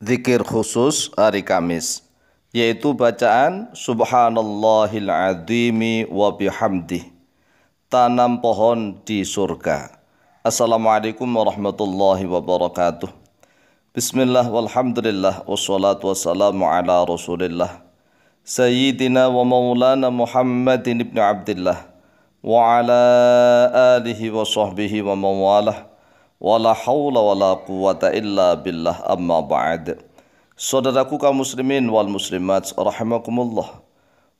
zikir khusus hari Kamis yaitu bacaan subhanallahil azimi wa bihamdih tanam pohon di surga Assalamualaikum warahmatullahi wabarakatuh Bismillah walhamdulillah wassalatu wassalamu ala rasulillah Sayyidina wa maulana Muhammadin ibn Abdillah. wa ala alihi wa sahbihi wa mawalah wala haula wala quwata illa billah amma ba'd. Saudaraku kaum muslimin wal muslimat rahimakumullah.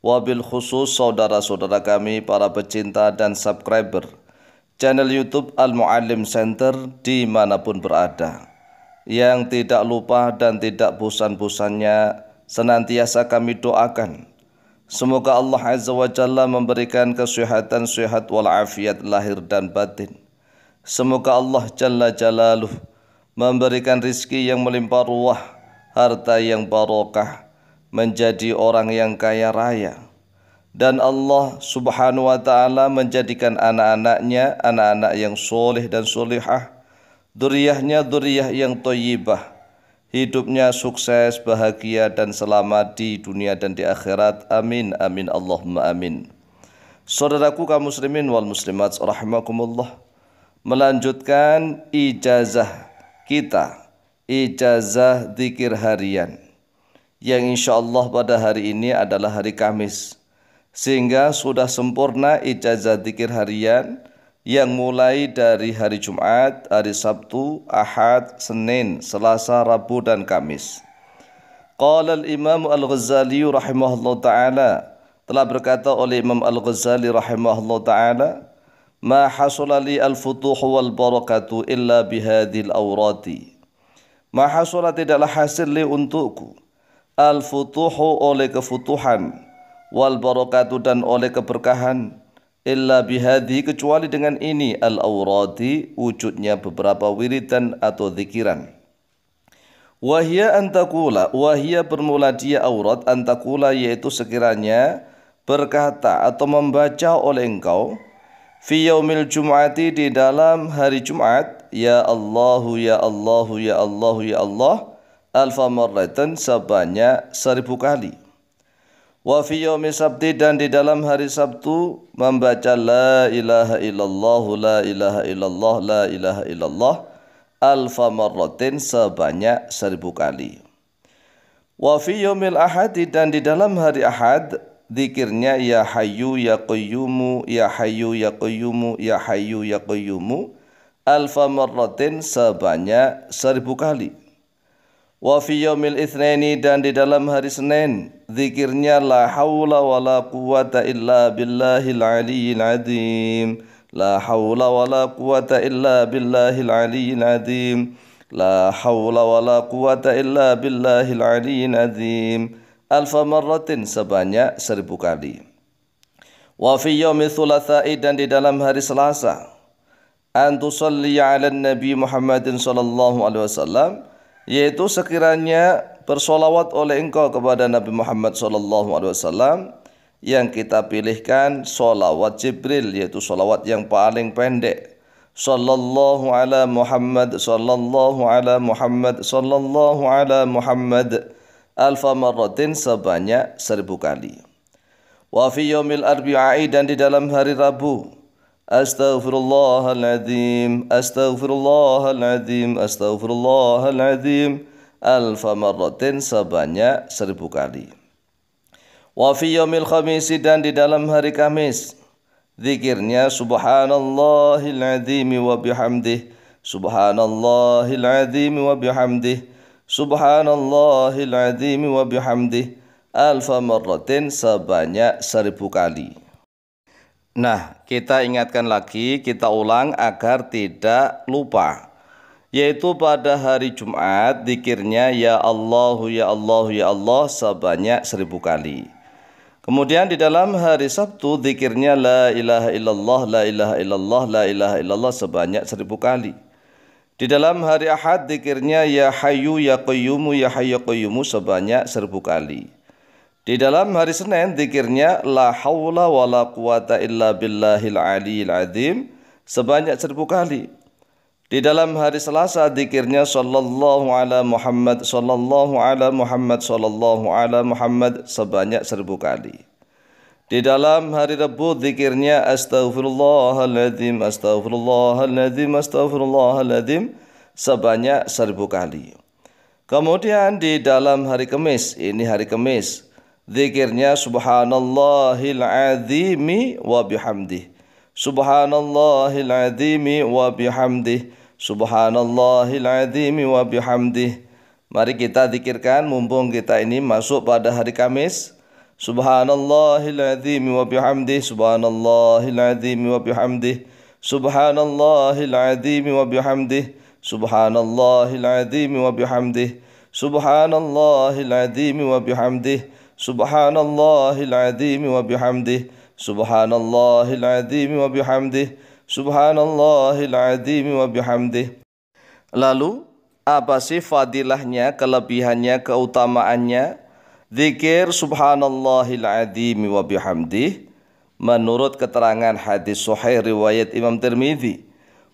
Wabil khusus saudara-saudara kami para pecinta dan subscriber channel YouTube Al Muallim Center dimanapun berada. Yang tidak lupa dan tidak bosan-bosannya senantiasa kami doakan. Semoga Allah Azza wa Jalla memberikan kesehatan, sehat wal afiat lahir dan batin Semoga Allah Jalla Jalaluh memberikan rizki yang melimpah ruah, harta yang barokah, menjadi orang yang kaya raya. Dan Allah subhanahu wa ta'ala menjadikan anak-anaknya anak-anak yang soleh dan solehah, duriahnya duriah yang toyibah, hidupnya sukses, bahagia dan selamat di dunia dan di akhirat. Amin, amin, Allahumma amin. Saudaraku kaum muslimin wal muslimat rahimakumullah melanjutkan ijazah kita, ijazah zikir harian yang insya Allah pada hari ini adalah hari Kamis. Sehingga sudah sempurna ijazah zikir harian yang mulai dari hari Jumat, hari Sabtu, Ahad, Senin, Selasa, Rabu, dan Kamis. Qala al-Imam Al-Ghazali rahimahullah ta'ala telah berkata oleh Imam Al-Ghazali rahimahullah ta'ala ma hasala li al-futuh wal barakatu illa bihadil awrati. Ma tidaklah hasil li untukku al-futuhu oleh kefutuhan wal barakatu dan oleh keberkahan illa bihadhi kecuali dengan ini al-awrati wujudnya beberapa wiridan atau zikiran. Wahia antakula, wahia bermula dia aurat antakula yaitu sekiranya berkata atau membaca oleh engkau fi yaumil jum'ati di dalam hari Jumat ya Allahu ya Allahu ya Allahu ya Allah alfa marratan sebanyak seribu kali wa fi yaumi sabti dan di dalam hari Sabtu membaca la ilaha illallah la ilaha illallah la ilaha illallah alfa marratin sebanyak seribu kali wa fi yaumil ahadi dan di dalam hari Ahad zikirnya ya hayu ya qayyumu ya hayu ya qayyumu ya hayu ya qayyumu alfa marratin sebanyak seribu kali. Wa fi yaumil itsnaini dan di dalam hari Senin zikirnya la haula wala quwata illa billahil aliyil azim. La haula wala quwata illa billahil aliyil azim. La haula wala quwata illa billahil aliyil azim alfa marratin sebanyak seribu kali. Wa fi yaumi thulathai dan di dalam hari Selasa an tusalli ala Nabi Muhammadin sallallahu alaihi wasallam yaitu sekiranya bersolawat oleh engkau kepada Nabi Muhammad sallallahu alaihi wasallam yang kita pilihkan solawat Jibril yaitu solawat yang paling pendek sallallahu ala Muhammad sallallahu ala Muhammad sallallahu ala Muhammad, sallallahu ala Muhammad alfa marratin sebanyak seribu kali. Wa fi yaumil arbi'ai dan di dalam hari Rabu Astaghfirullahaladzim, astaghfirullahaladzim, astaghfirullahaladzim Alfa marratin sebanyak seribu kali Wa fi yomil khamisi dan di dalam hari Kamis Zikirnya subhanallahil azimi wa bihamdih Subhanallahil azimi wa bihamdih Subhanallahil azim wa bihamdih alfa marratin sebanyak seribu kali. Nah, kita ingatkan lagi, kita ulang agar tidak lupa. Yaitu pada hari Jumat, dikirnya Ya Allahu Ya Allahu Ya Allah sebanyak seribu kali. Kemudian di dalam hari Sabtu, dikirnya La ilaha illallah, La ilaha illallah, La ilaha illallah sebanyak seribu kali. Di dalam hari Ahad dikirnya Ya Hayu Ya Qayyumu Ya Hayu ya Qayyumu sebanyak seribu kali. Di dalam hari Senin dikirnya La Hawla wa la Quwata illa billahil aliyil azim sebanyak seribu kali. Di dalam hari Selasa dikirnya Sallallahu ala Muhammad Sallallahu ala Muhammad Sallallahu ala Muhammad sebanyak seribu kali. Di dalam hari Rabu zikirnya astaghfirullahaladzim, astaghfirullahaladzim, astaghfirullahaladzim sebanyak seribu kali. Kemudian di dalam hari Kamis, ini hari Kamis, zikirnya subhanallahil azimi wa bihamdih. Subhanallahil azimi wa bihamdih. Subhanallahil azimi wa bihamdih. Mari kita zikirkan mumpung kita ini masuk pada hari Kamis سبحان الله العظيم وبحمده سبحان الله العظيم وبحمده سبحان الله العظيم وبحمده سبحان الله العظيم وبحمده سبحان الله العظيم وبحمده سبحان الله العظيم وبحمده سبحان الله العظيم وبحمده سبحان الله العظيم وبحمده Lalu apa sih fadilahnya, kelebihannya, keutamaannya Zikir subhanallahil adhimi wa bihamdih menurut keterangan hadis sahih riwayat Imam Tirmidhi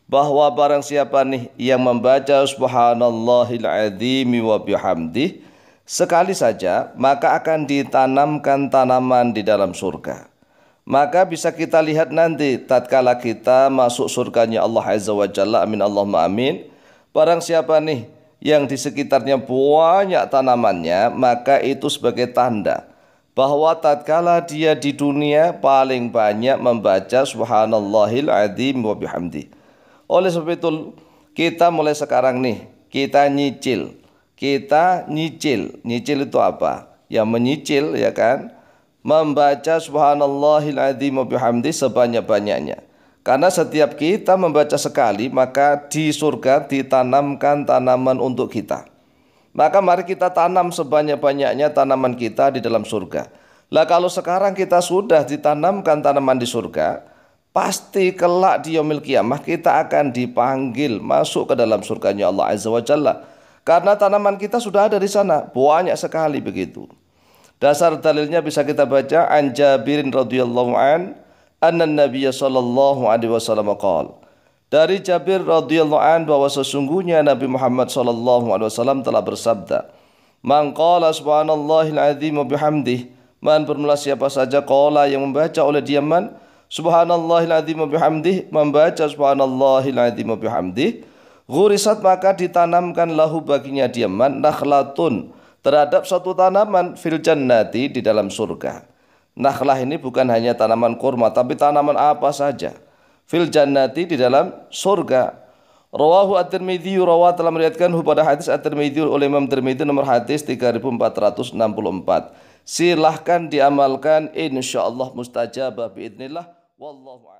bahwa barang siapa nih yang membaca subhanallahil adhimi wa bihamdih sekali saja maka akan ditanamkan tanaman di dalam surga. Maka bisa kita lihat nanti tatkala kita masuk surganya Allah Azza wa Jalla amin Allahumma amin. Barang siapa nih yang di sekitarnya banyak tanamannya, maka itu sebagai tanda bahwa tatkala dia di dunia paling banyak membaca subhanallahil azim wa bihamdi. Oleh sebab itu kita mulai sekarang nih, kita nyicil. Kita nyicil. Nyicil itu apa? ya menyicil ya kan membaca subhanallahil azim wa bihamdi sebanyak-banyaknya. Karena setiap kita membaca sekali, maka di surga ditanamkan tanaman untuk kita. Maka mari kita tanam sebanyak-banyaknya tanaman kita di dalam surga. Lah kalau sekarang kita sudah ditanamkan tanaman di surga, pasti kelak di yaumil kiamah kita akan dipanggil masuk ke dalam surganya Allah Azza wa Jalla. Karena tanaman kita sudah ada di sana, banyak sekali begitu. Dasar dalilnya bisa kita baca Anjabirin radhiyallahu anhu, anna Nabi sallallahu alaihi wasallam qala dari Jabir radhiyallahu an bahwa sesungguhnya Nabi Muhammad sallallahu alaihi wasallam telah bersabda Man qala subhanallahil azim wa bihamdih man bermula siapa saja qala yang membaca oleh dia man subhanallahil azim wa bihamdih membaca subhanallahil azim wa bihamdih Gurisat maka ditanamkan lahu baginya diaman nakhlatun terhadap satu tanaman fil jannati di dalam surga. Nakhlah ini bukan hanya tanaman kurma tapi tanaman apa saja. Fil jannati di dalam surga. Rawahu At-Tirmidzi rawa telah meriatkan kepada hadis At-Tirmidzi oleh Imam Tirmidzi nomor hadis 3464. Silahkan diamalkan insyaallah mustajabah idznillah wallahu